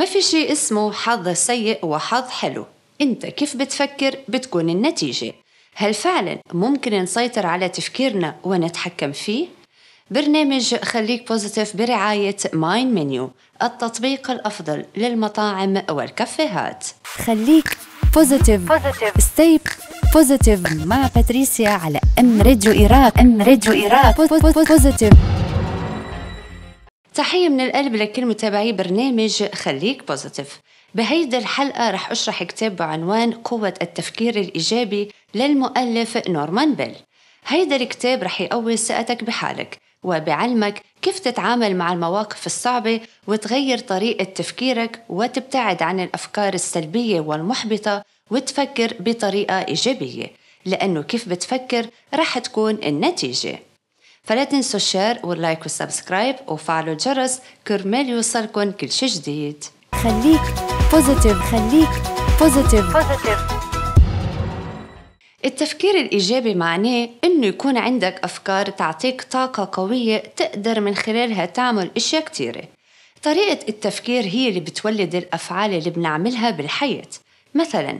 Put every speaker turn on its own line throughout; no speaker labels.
ما في شيء اسمه حظ سيء وحظ حلو انت كيف بتفكر بتكون النتيجة هل فعلا ممكن نسيطر على تفكيرنا ونتحكم فيه؟ برنامج خليك بوزيتيف برعاية ماين منيو التطبيق الأفضل للمطاعم والكافيهات خليك بوزيتيف ستي بوزيتيف مع باتريسيا على ام راديو إيراك ام راديو إيراك بوزيتيف تحية من القلب لكل متابعي برنامج خليك بوزيتيف بهيدا الحلقة رح أشرح كتاب بعنوان قوة التفكير الإيجابي للمؤلف نورمان بيل هيدا الكتاب رح يقوي ثقتك بحالك وبعلمك كيف تتعامل مع المواقف الصعبة وتغير طريقة تفكيرك وتبتعد عن الأفكار السلبية والمحبطة وتفكر بطريقة إيجابية لأنه كيف بتفكر رح تكون النتيجة فلا تنسوا الشير واللايك والسبسكرايب وفعلوا الجرس كرمال يوصلكم كل شي جديد خليك بوزيتيف خليك بوزيتيف بوزيتيف التفكير الإيجابي معناه إنه يكون عندك أفكار تعطيك طاقة قوية تقدر من خلالها تعمل أشياء كتيرة طريقة التفكير هي اللي بتولد الأفعال اللي بنعملها بالحياة مثلا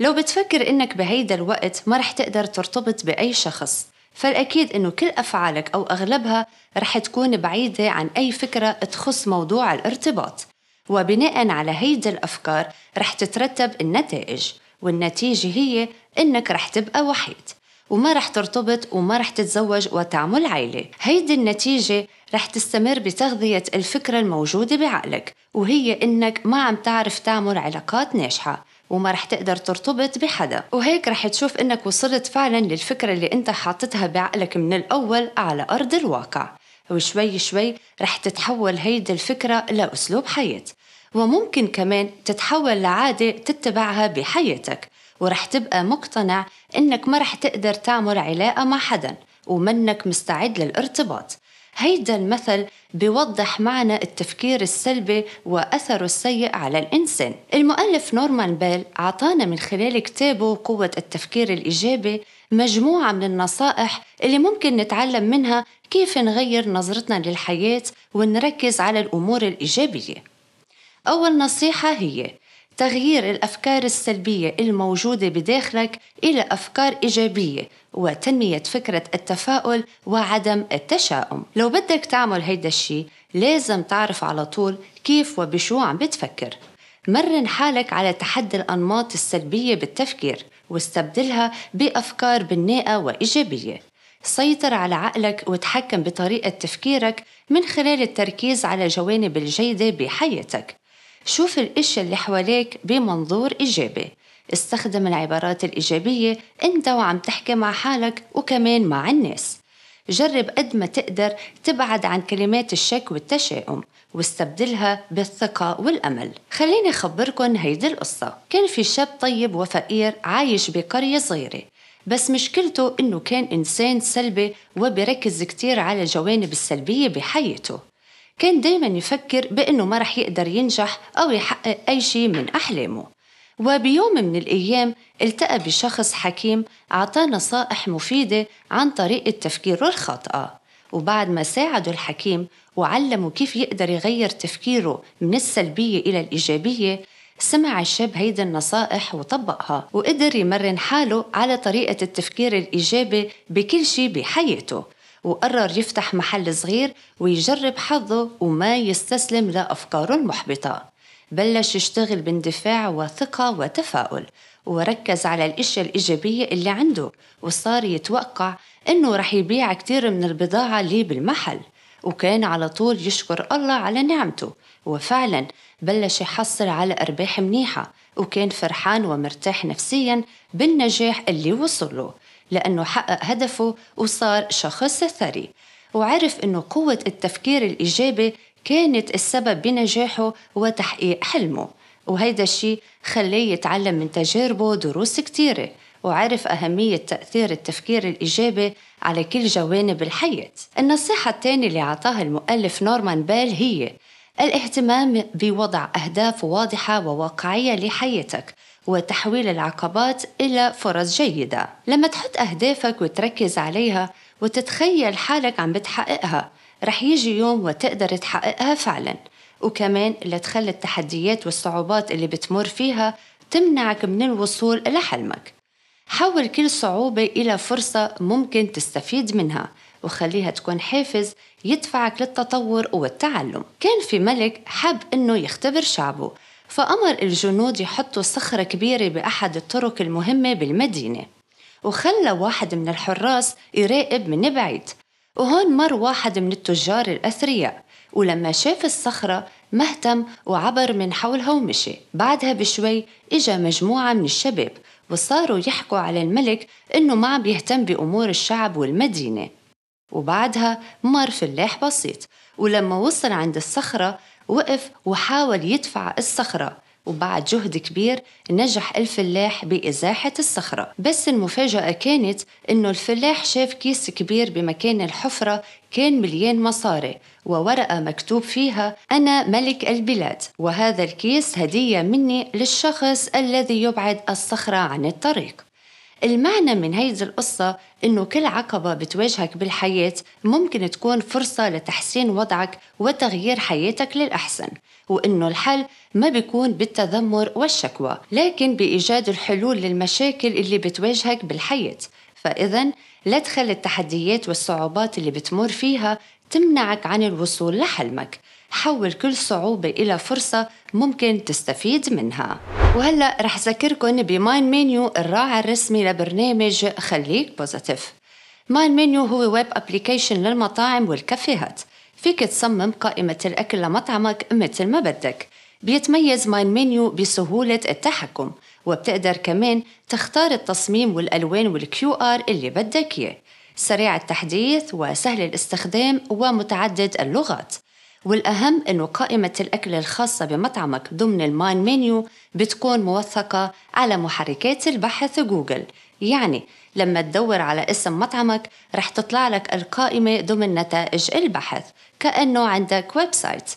لو بتفكر إنك بهيدا الوقت ما رح تقدر ترتبط بأي شخص فالأكيد أنه كل أفعالك أو أغلبها رح تكون بعيدة عن أي فكرة تخص موضوع الارتباط وبناء على هيدا الأفكار رح تترتب النتائج والنتيجة هي أنك رح تبقى وحيد وما رح ترتبط وما رح تتزوج وتعمل عيلة هيدي النتيجة رح تستمر بتغذية الفكرة الموجودة بعقلك وهي إنك ما عم تعرف تعمل علاقات ناجحة وما رح تقدر ترتبط بحدا وهيك رح تشوف انك وصلت فعلا للفكرة اللي انت حاطتها بعقلك من الاول على ارض الواقع وشوي شوي رح تتحول هيدي الفكرة لأسلوب حياة وممكن كمان تتحول لعادة تتبعها بحياتك ورح تبقى مقتنع انك ما رح تقدر تعمل علاقة مع حدا ومنك مستعد للارتباط هيدا المثل بيوضح معنى التفكير السلبي وأثره السيء على الإنسان المؤلف نورمان بيل أعطانا من خلال كتابه قوة التفكير الإيجابي مجموعة من النصائح اللي ممكن نتعلم منها كيف نغير نظرتنا للحياة ونركز على الأمور الإيجابية أول نصيحة هي تغيير الأفكار السلبية الموجودة بداخلك إلى أفكار إيجابية وتنمية فكرة التفاؤل وعدم التشاؤم لو بدك تعمل هيدا الشي لازم تعرف على طول كيف وبشو عم بتفكر مرن حالك على تحدي الأنماط السلبية بالتفكير واستبدلها بأفكار بناءة وإيجابية سيطر على عقلك وتحكم بطريقة تفكيرك من خلال التركيز على جوانب الجيدة بحياتك شوف الاشياء اللي حواليك بمنظور إيجابي استخدم العبارات الإيجابية أنت وعم تحكي مع حالك وكمان مع الناس جرب قد ما تقدر تبعد عن كلمات الشك والتشاؤم واستبدلها بالثقة والأمل خليني أخبركم هيدي القصة كان في شاب طيب وفقير عايش بقرية صغيرة بس مشكلته إنه كان إنسان سلبي وبركز كتير على الجوانب السلبية بحياته كان دايما يفكر بأنه ما رح يقدر ينجح أو يحقق أي شيء من أحلامه وبيوم من الأيام التقى بشخص حكيم أعطاه نصائح مفيدة عن طريقة تفكيره الخاطئة وبعد ما ساعده الحكيم وعلمه كيف يقدر يغير تفكيره من السلبية إلى الإيجابية سمع الشاب هيدي النصائح وطبقها وقدر يمرن حاله على طريقة التفكير الإيجابي بكل شيء بحياته وقرر يفتح محل صغير ويجرب حظه وما يستسلم لأفكاره المحبطة بلش يشتغل باندفاع وثقة وتفاؤل وركز على الأشياء الإيجابية اللي عنده وصار يتوقع إنه رح يبيع كتير من البضاعة اللي بالمحل وكان على طول يشكر الله على نعمته وفعلا بلش يحصل على أرباح منيحة وكان فرحان ومرتاح نفسيا بالنجاح اللي وصله لأنه حقق هدفه وصار شخص ثري وعرف أنه قوة التفكير الإيجابي كانت السبب بنجاحه وتحقيق حلمه وهيدا الشيء خليه يتعلم من تجاربه دروس كتيرة وعرف أهمية تأثير التفكير الإيجابي على كل جوانب الحياة النصيحة الثانية اللي عطاها المؤلف نورمان بال هي الاهتمام بوضع أهداف واضحة وواقعية لحياتك وتحويل العقبات إلى فرص جيدة لما تحط أهدافك وتركز عليها وتتخيل حالك عم بتحققها رح يجي يوم وتقدر تحققها فعلا وكمان لتخلي التحديات والصعوبات اللي بتمر فيها تمنعك من الوصول لحلمك حول كل صعوبة إلى فرصة ممكن تستفيد منها وخليها تكون حافز يدفعك للتطور والتعلم كان في ملك حب أنه يختبر شعبه فأمر الجنود يحطوا صخرة كبيرة بأحد الطرق المهمة بالمدينة وخلى واحد من الحراس يراقب من بعيد وهون مر واحد من التجار الأثرياء ولما شاف الصخرة ما اهتم وعبر من حولها ومشي بعدها بشوي إجا مجموعة من الشباب وصاروا يحكوا على الملك إنه ما عم يهتم بأمور الشعب والمدينة وبعدها مر فلاح بسيط ولما وصل عند الصخرة وقف وحاول يدفع الصخرة وبعد جهد كبير نجح الفلاح بإزاحة الصخرة بس المفاجأة كانت أنه الفلاح شاف كيس كبير بمكان الحفرة كان مليان مصاري وورقة مكتوب فيها أنا ملك البلاد وهذا الكيس هدية مني للشخص الذي يبعد الصخرة عن الطريق المعنى من هيدي القصة إنه كل عقبة بتواجهك بالحياة ممكن تكون فرصة لتحسين وضعك وتغيير حياتك للأحسن وإنه الحل ما بيكون بالتذمر والشكوى لكن بإيجاد الحلول للمشاكل اللي بتواجهك بالحياة فإذا لا تخلي التحديات والصعوبات اللي بتمر فيها تمنعك عن الوصول لحلمك حول كل صعوبة إلى فرصة ممكن تستفيد منها وهلا رح أذكركم بماين مينيو الراعي الرسمي لبرنامج خليك بوزيتيف ماين مينيو هو ويب ابلكيشن للمطاعم والكافيهات فيك تصمم قائمة الأكل لمطعمك مثل ما بدك بيتميز ماين مينيو بسهولة التحكم وبتقدر كمان تختار التصميم والألوان والكيو آر اللي بدك إياه سريع التحديث وسهل الاستخدام ومتعدد اللغات والأهم أنه قائمة الأكل الخاصة بمطعمك ضمن المان مينيو بتكون موثقة على محركات البحث جوجل يعني لما تدور على اسم مطعمك رح تطلع لك القائمة ضمن نتائج البحث كأنه عندك ويب سايت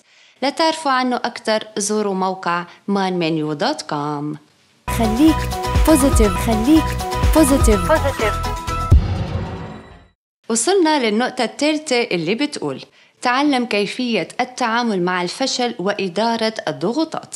لتعرفوا عنه أكثر زوروا موقع manmenu.com خليك بوزيتيف خليك بوزيتيف بوزيتيف وصلنا للنقطة الثالثة اللي بتقول تعلم كيفية التعامل مع الفشل وإدارة الضغوطات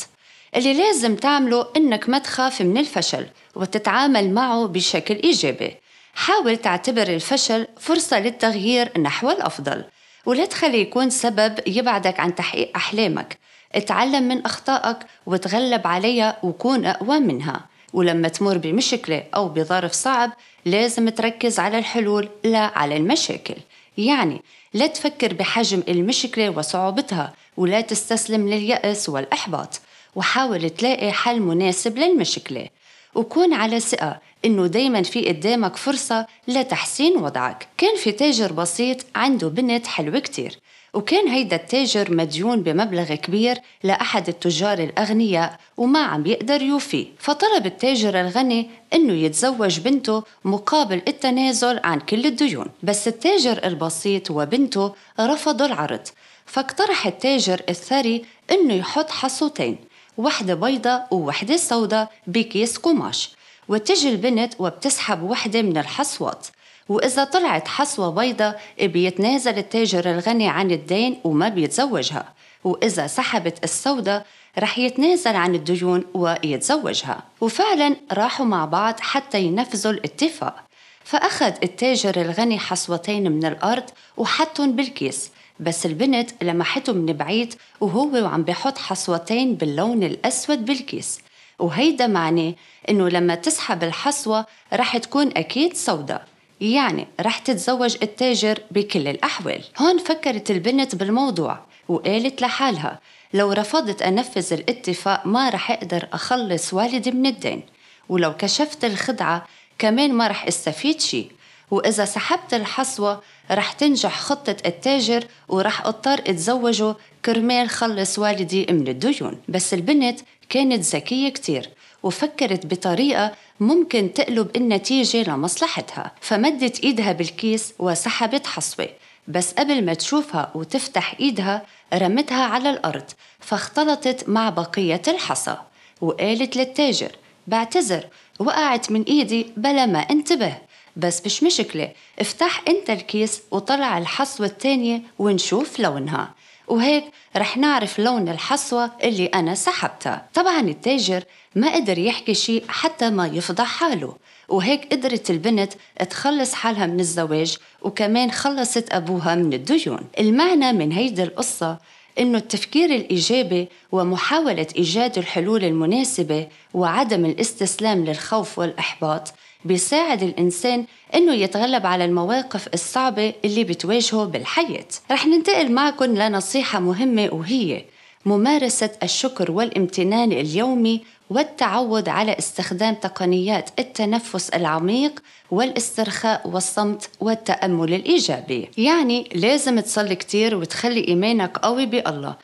اللي لازم تعمله إنك ما تخاف من الفشل وتتعامل معه بشكل إيجابي حاول تعتبر الفشل فرصة للتغيير نحو الأفضل ولا تخلي يكون سبب يبعدك عن تحقيق أحلامك اتعلم من أخطائك وتغلب عليها وكون أقوى منها ولما تمر بمشكلة أو بظرف صعب لازم تركز على الحلول لا على المشاكل يعني لا تفكر بحجم المشكلة وصعوبتها ولا تستسلم لليأس والإحباط وحاول تلاقي حل مناسب للمشكلة وكون على ثقة إنه دايما في قدامك فرصة لتحسين وضعك كان في تاجر بسيط عنده بنت حلوة كتير وكان هيدا التاجر مديون بمبلغ كبير لأحد التجار الأغنياء وما عم يقدر يوفي فطلب التاجر الغني أنه يتزوج بنته مقابل التنازل عن كل الديون بس التاجر البسيط وبنته رفضوا العرض فاقترح التاجر الثري أنه يحط حصوتين وحدة بيضة ووحدة سوداء بكيس قماش وتجي البنت وبتسحب وحدة من الحصوات وإذا طلعت حصوة بيضة إيه بيتنازل التاجر الغني عن الدين وما بيتزوجها وإذا سحبت السودة رح يتنازل عن الديون ويتزوجها وفعلا راحوا مع بعض حتى ينفذوا الاتفاق فأخذ التاجر الغني حصوتين من الأرض وحطهم بالكيس بس البنت لمحته من بعيد وهو وعم بحط حصوتين باللون الأسود بالكيس وهيدا معناه إنه لما تسحب الحصوة رح تكون أكيد سوداء يعني رح تتزوج التاجر بكل الأحوال هون فكرت البنت بالموضوع وقالت لحالها لو رفضت أنفذ الاتفاق ما رح أقدر أخلص والدي من الدين ولو كشفت الخدعة كمان ما رح استفيد شي وإذا سحبت الحصوة رح تنجح خطة التاجر ورح اضطر اتزوجه كرمال خلص والدي من الديون بس البنت كانت ذكية كتير وفكرت بطريقة ممكن تقلب النتيجة لمصلحتها فمدت إيدها بالكيس وسحبت حصوة بس قبل ما تشوفها وتفتح إيدها رمتها على الأرض فاختلطت مع بقية الحصى وقالت للتاجر بعتذر وقعت من إيدي بلا ما انتبه بس مش مشكلة افتح انت الكيس وطلع الحصوة التانية ونشوف لونها وهيك رح نعرف لون الحصوة اللي أنا سحبتها طبعا التاجر ما قدر يحكي شيء حتى ما يفضح حاله وهيك قدرت البنت تخلص حالها من الزواج وكمان خلصت أبوها من الديون المعنى من هيدي القصة إنه التفكير الإيجابي ومحاولة إيجاد الحلول المناسبة وعدم الاستسلام للخوف والإحباط بيساعد الإنسان إنه يتغلب على المواقف الصعبة اللي بتواجهه بالحياة رح ننتقل معكم لنصيحة مهمة وهي ممارسة الشكر والامتنان اليومي والتعود على استخدام تقنيات التنفس العميق والاسترخاء والصمت والتأمل الإيجابي يعني لازم تصلي كتير وتخلي إيمانك قوي بالله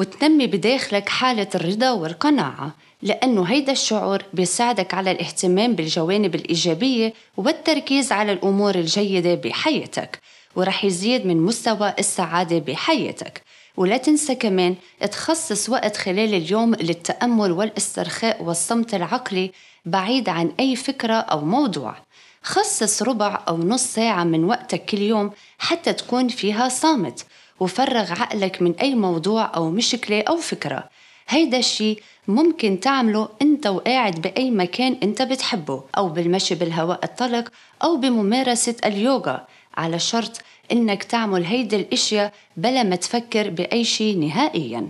وتنمي بداخلك حالة الرضا والقناعة لأنه هيدا الشعور بيساعدك على الاهتمام بالجوانب الإيجابية والتركيز على الأمور الجيدة بحياتك ورح يزيد من مستوى السعادة بحياتك ولا تنسى كمان تخصص وقت خلال اليوم للتأمل والاسترخاء والصمت العقلي بعيد عن أي فكرة أو موضوع خصص ربع أو نص ساعة من وقتك كل يوم حتى تكون فيها صامت وفرغ عقلك من أي موضوع أو مشكلة أو فكرة هيدا الشي ممكن تعمله انت وقاعد بأي مكان انت بتحبه أو بالمشي بالهواء الطلق أو بممارسة اليوغا على شرط انك تعمل هيدي الاشياء بلا ما تفكر بأي شي نهائياً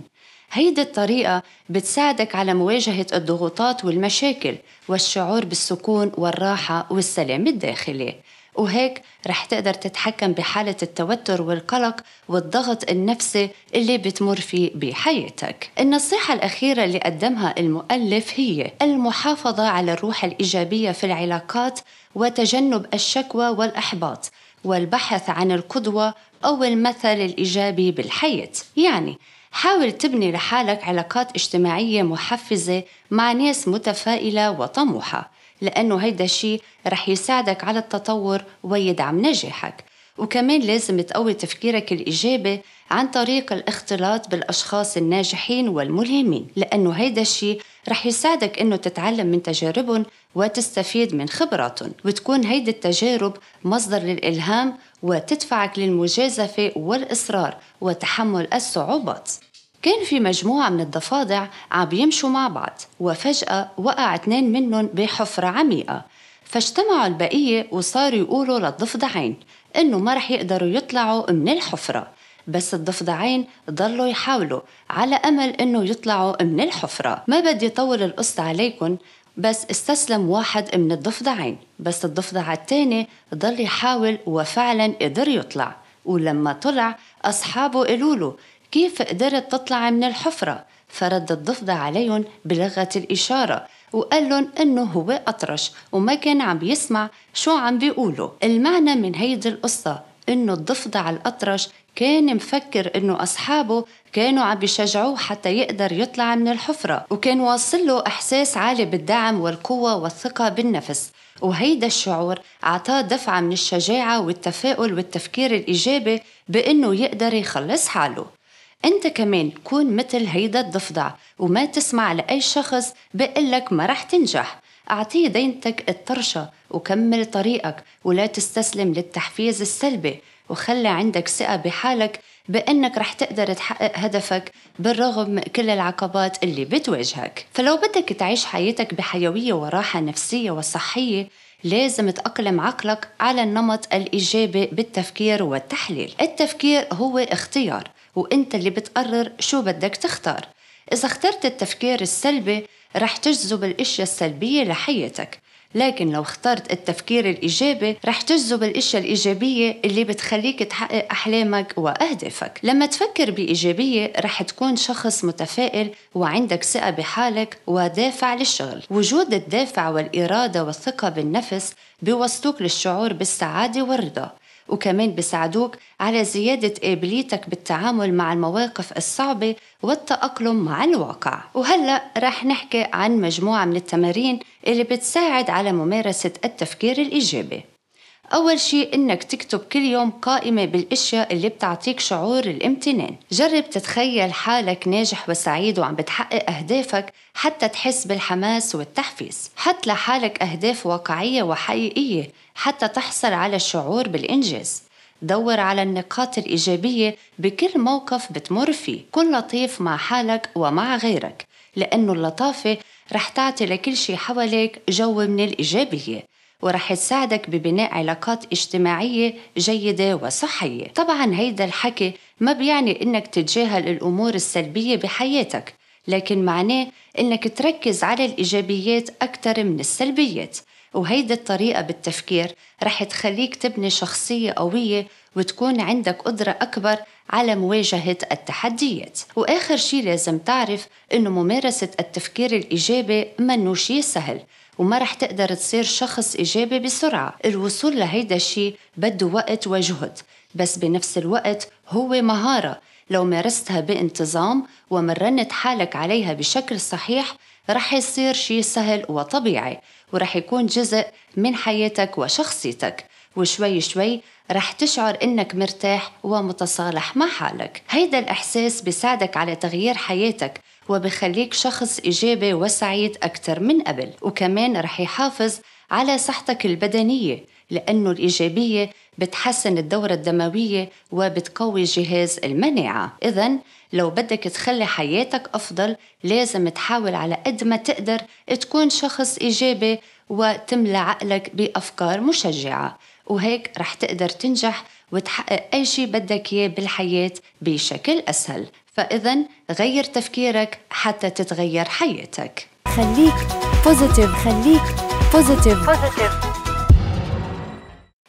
هيدي الطريقة بتساعدك على مواجهة الضغوطات والمشاكل والشعور بالسكون والراحة والسلام الداخلي وهيك رح تقدر تتحكم بحالة التوتر والقلق والضغط النفسي اللي بتمر فيه بحياتك النصيحة الأخيرة اللي قدمها المؤلف هي المحافظة على الروح الإيجابية في العلاقات وتجنب الشكوى والإحباط والبحث عن القدوة أو المثل الإيجابي بالحياة يعني حاول تبني لحالك علاقات اجتماعية محفزة مع ناس متفائلة وطموحة لأنه هيدا الشيء رح يساعدك على التطور ويدعم نجاحك وكمان لازم تقوي تفكيرك الإيجابي عن طريق الاختلاط بالأشخاص الناجحين والملهمين لأنه هيدا الشيء رح يساعدك أنه تتعلم من تجاربهم وتستفيد من خبراتهم وتكون هيدي التجارب مصدر للإلهام وتدفعك للمجازفة والإصرار وتحمل الصعوبات كان في مجموعة من الضفادع عم يمشوا مع بعض وفجأة وقع اثنين منهم بحفرة عميقة فاجتمعوا البقية وصاروا يقولوا للضفدعين إنه ما رح يقدروا يطلعوا من الحفرة بس الضفدعين ضلوا يحاولوا على أمل إنه يطلعوا من الحفرة ما بدي طول القصة عليكم بس استسلم واحد من الضفدعين بس الضفدع التاني ضل يحاول وفعلا قدر يطلع ولما طلع أصحابه قالوا له كيف قدرت تطلع من الحفرة فرد الضفدع عليهم بلغة الإشارة وقال لهم انه هو اطرش وما كان عم يسمع شو عم بيقولوا المعنى من هيدي القصة انه الضفدع الاطرش كان مفكر انه اصحابه كانوا عم بيشجعوه حتى يقدر يطلع من الحفرة وكان واصل له احساس عالي بالدعم والقوة والثقة بالنفس وهيدا الشعور أعطاه دفعة من الشجاعة والتفاؤل والتفكير الإيجابي بأنه يقدر يخلص حاله انت كمان كون مثل هيدا الضفدع وما تسمع لاي شخص بقلك ما رح تنجح أعطيه دينتك الطرشة وكمل طريقك ولا تستسلم للتحفيز السلبي وخلي عندك ثقة بحالك بأنك رح تقدر تحقق هدفك بالرغم كل العقبات اللي بتواجهك فلو بدك تعيش حياتك بحيوية وراحة نفسية وصحية لازم تأقلم عقلك على النمط الإيجابي بالتفكير والتحليل التفكير هو اختيار وانت اللي بتقرر شو بدك تختار إذا اخترت التفكير السلبي رح تجذب الأشياء السلبية لحياتك لكن لو اخترت التفكير الإيجابي رح تجذب الأشياء الإيجابية اللي بتخليك تحقق أحلامك وأهدافك لما تفكر بإيجابية رح تكون شخص متفائل وعندك ثقة بحالك ودافع للشغل وجود الدافع والإرادة والثقة بالنفس بيوصلوك للشعور بالسعادة والرضا وكمان بيساعدوك على زيادة قابليتك بالتعامل مع المواقف الصعبة والتأقلم مع الواقع وهلأ رح نحكي عن مجموعة من التمارين اللي بتساعد على ممارسة التفكير الإيجابي أول شيء إنك تكتب كل يوم قائمة بالأشياء اللي بتعطيك شعور الامتنان جرب تتخيل حالك ناجح وسعيد وعم بتحقق أهدافك حتى تحس بالحماس والتحفيز حط لحالك أهداف واقعية وحقيقية حتى تحصل على الشعور بالإنجاز دور على النقاط الإيجابية بكل موقف بتمر فيه كن لطيف مع حالك ومع غيرك لأنه اللطافة رح تعطي لكل شي حواليك جو من الإيجابية ورح تساعدك ببناء علاقات اجتماعية جيدة وصحية طبعا هيدا الحكي ما بيعني انك تتجاهل الامور السلبية بحياتك لكن معناه انك تركز على الايجابيات اكثر من السلبيات وهيدي الطريقة بالتفكير رح تخليك تبني شخصية قوية وتكون عندك قدرة أكبر على مواجهة التحديات وآخر شي لازم تعرف أنه ممارسة التفكير الإيجابي منو شي سهل وما رح تقدر تصير شخص إيجابي بسرعة الوصول لهيدا الشيء بده وقت وجهد بس بنفس الوقت هو مهارة لو مارستها بانتظام ومرنت حالك عليها بشكل صحيح رح يصير شيء سهل وطبيعي ورح يكون جزء من حياتك وشخصيتك وشوي شوي رح تشعر انك مرتاح ومتصالح مع حالك هيدا الاحساس بيساعدك على تغيير حياتك وبخليك شخص إيجابي وسعيد أكثر من قبل وكمان رح يحافظ على صحتك البدنية لأنه الإيجابية بتحسن الدورة الدموية وبتقوي جهاز المناعة إذا لو بدك تخلي حياتك أفضل لازم تحاول على قد ما تقدر تكون شخص إيجابي وتملى عقلك بأفكار مشجعة وهيك رح تقدر تنجح وتحقق أي شيء بدك إياه بالحياة بشكل أسهل فإذا غير تفكيرك حتى تتغير حياتك خليك بوزيتيف خليك بوزيتيف بوزيتيف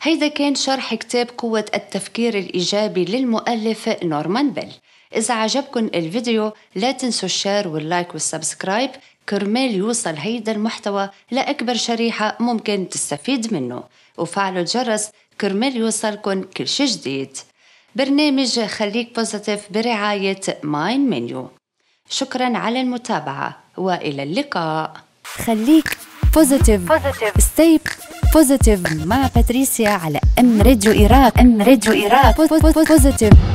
هيدا كان شرح كتاب قوة التفكير الإيجابي للمؤلف نورمان بيل إذا عجبكم الفيديو لا تنسوا الشير واللايك والسبسكرايب كرمال يوصل هيدا المحتوى لأكبر شريحة ممكن تستفيد منه وفعلوا الجرس كرمال يوصلكن كل شي جديد برنامج خليك بوزيتيف برعاية ماين منيو شكرا على المتابعة وإلى اللقاء خليك بوزيتيف ستي بوزيتيف مع باتريسيا على ام راديو ايران ام راديو ايران بوزيتيف